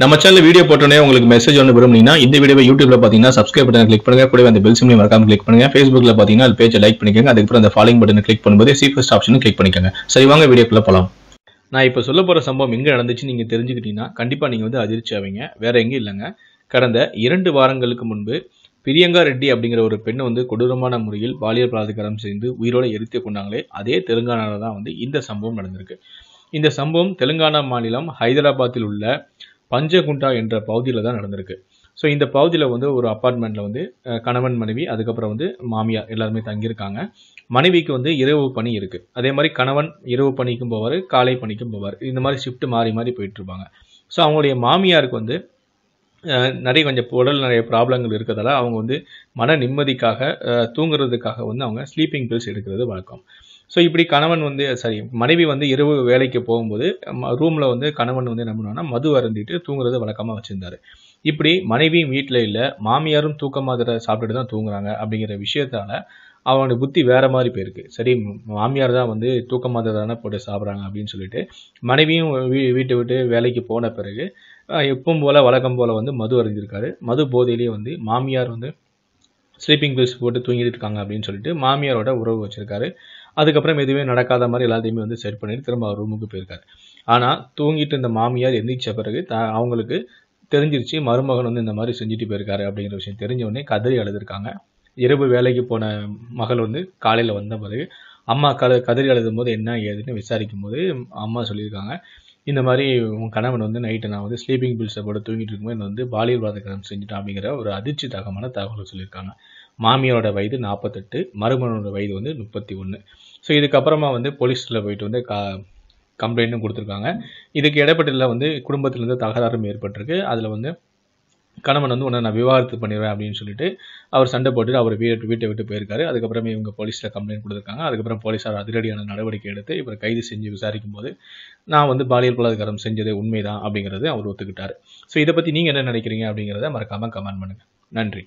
நம்ம channel video போட்டோன்னே உங்களுக்கு மெசேஜ் ஒன்று விரும்புனீங்கன்னா இந்த வீடியோ யூடியூப்ல பார்த்தீங்கன்னா சப்ஸ்கிரைப் பட்டன் கிளிக் பண்ணுங்க கூட அந்த பெல் சிம்லையும் மறக்காம கிளிக் பண்ணுங்க ஃபேஸ்புக்ல பார்த்தீங்கன்னா அது பேஜை லைக் பண்ணிக்கோங்க அதுக்கப்புறம் அந்த ஃபாலோயிங் பட்டன் கிளிக் பண்ணும்போது சீஃபஸ்ட் ஆப்ஷன் கிளிக் பண்ணிக்கோங்க சரி வாங்க வீடியோக்குள்ள போகலாம் நான் இப்போ சொல்ல போகிற சம்பவம் எங்கே நடந்துச்சு நீங்கள் தெரிஞ்சுக்கிட்டீங்கன்னா கண்டிப்பாக நீங்கள் வந்து அதிர்ச்சி ஆவீங்க வேற எங்கே இல்லைங்க கடந்த இரண்டு வாரங்களுக்கு முன்பு பிரியங்கா ரெட்டி அப்படிங்கிற ஒரு பெண்ணை வந்து கொடூரமான முறையில் பாலியல் பலாத்காரம் செய்து உயிரோடு எரித்து கொண்டாங்களே அதே தெலுங்கானாவில் தான் வந்து இந்த சம்பவம் நடந்திருக்கு இந்த சம்பவம் தெலுங்கானா மாநிலம் ஹைதராபாத்தில் உள்ள பஞ்சகுண்டா என்ற பகுதியில் தான் நடந்திருக்கு ஸோ இந்த பகுதியில் வந்து ஒரு அப்பார்ட்மெண்ட்டில் வந்து கணவன் மனைவி அதுக்கப்புறம் வந்து மாமியார் எல்லாருமே தங்கியிருக்காங்க மனைவிக்கு வந்து இரவு பணி இருக்குது அதே மாதிரி கணவன் இரவு பணிக்கும் போவார் காலை பணிக்கும் போவார் இந்த மாதிரி ஷிஃப்ட் மாறி மாறி போயிட்டுருப்பாங்க ஸோ அவங்களுடைய மாமியாருக்கு வந்து நிறைய கொஞ்சம் உடல் நிறைய ப்ராப்ளங்கள் இருக்கிறதால அவங்க வந்து மன நிம்மதிக்காக தூங்குறதுக்காக வந்து அவங்க ஸ்லீப்பிங் பில்ஸ் எடுக்கிறது வழக்கம் ஸோ இப்படி கணவன் வந்து சாரி மனைவி வந்து இரவு வேலைக்கு போகும்போது ரூமில் வந்து கணவன் வந்து என்ன பண்ணுவாங்கன்னா மது அருந்திட்டு தூங்குறது வழக்கமாக வச்சுருந்தாரு இப்படி மனைவியும் வீட்டில் இல்லை மாமியாரும் தூக்க மாத்திரை சாப்பிட்டுட்டு தான் தூங்குறாங்க அப்படிங்கிற விஷயத்தால அவனுடைய புத்தி வேற மாதிரி போயிருக்கு சரி மாமியார் தான் வந்து தூக்க தானே போட்டு சாப்பிட்றாங்க அப்படின்னு சொல்லிட்டு மனைவியும் வீ வீட்டை விட்டு வேலைக்கு போன பிறகு எப்பவும் போல் வழக்கம் போல் வந்து மது அறிஞ்சிருக்காரு மது போதையிலேயே வந்து மாமியார் வந்து ஸ்லீப்பிங் பில்ஸ் போட்டு தூங்கிட்டு இருக்காங்க அப்படின்னு சொல்லிட்டு மாமியாரோட உறவு வச்சுருக்காரு அதுக்கப்புறம் எதுவுமே நடக்காத மாதிரி எல்லாத்தையுமே வந்து செட் பண்ணிட்டு திரும்ப ரூமுக்கு போயிருக்காரு ஆனால் தூங்கிட்டு இந்த மாமியார் எந்திரிச்ச பிறகு த அவங்களுக்கு தெரிஞ்சிருச்சு மருமகன் வந்து இந்த மாதிரி செஞ்சுட்டு போயிருக்காரு அப்படிங்கிற விஷயம் தெரிஞ்ச உடனே கதறி அழுதுருக்காங்க இரவு வேலைக்கு போன மகள் வந்து காலையில் வந்த பிறகு அம்மா கத கதிர் எழுதும் போது என்ன ஏதுன்னு விசாரிக்கும் போது அம்மா சொல்லியிருக்காங்க இந்த மாதிரி உன் கணவன் வந்து நைட்டு நான் வந்து ஸ்லீப்பிங் பில்ஸை போட்டு தூங்கிட்டு இருக்கும்போது வந்து பாலியல் பாதகரம் செஞ்சுட்டான் அப்படிங்கிற ஒரு அதிர்ச்சி தகமான தகவல் சொல்லியிருக்காங்க மாமியோட வயது நாற்பத்தெட்டு மருமகனோட வயது வந்து முப்பத்தி ஒன்று ஸோ இதுக்கப்புறமா வந்து போலீஸில் போயிட்டு வந்து கா கம்ப்ளைண்ட்டும் கொடுத்துருக்காங்க இதுக்கு இடைப்பட்டதில் வந்து குடும்பத்திலேருந்து தகராறும் ஏற்பட்டிருக்கு அதில் வந்து கணவன் வந்து உன்னை நான் விவாகரத்து பண்ணிடுவேன் அப்படின்னு சொல்லிட்டு அவர் சண்டை போட்டுட்டு அவர் வீட்டு வீட்டை விட்டு போயிருக்காரு அதுக்கப்புறமே இவங்க போலீஸில் கம்ப்ளைண்ட் கொடுத்துருக்காங்க அதுக்கப்புறம் போலீஸார் அதிரடியான நடவடிக்கை எடுத்து இவர் கைது செஞ்சு விசாரிக்கும் போது நான் வந்து பாலியல் பலாத்காரம் செஞ்சது உண்மைதான் அப்படிங்கிறது அவர் ஒத்துக்கிட்டார் ஸோ இதை பற்றி நீங்கள் என்ன நினைக்கிறீங்க அப்படிங்கிறத மறக்காமல் கமெண்ட் பண்ணுங்கள் நன்றி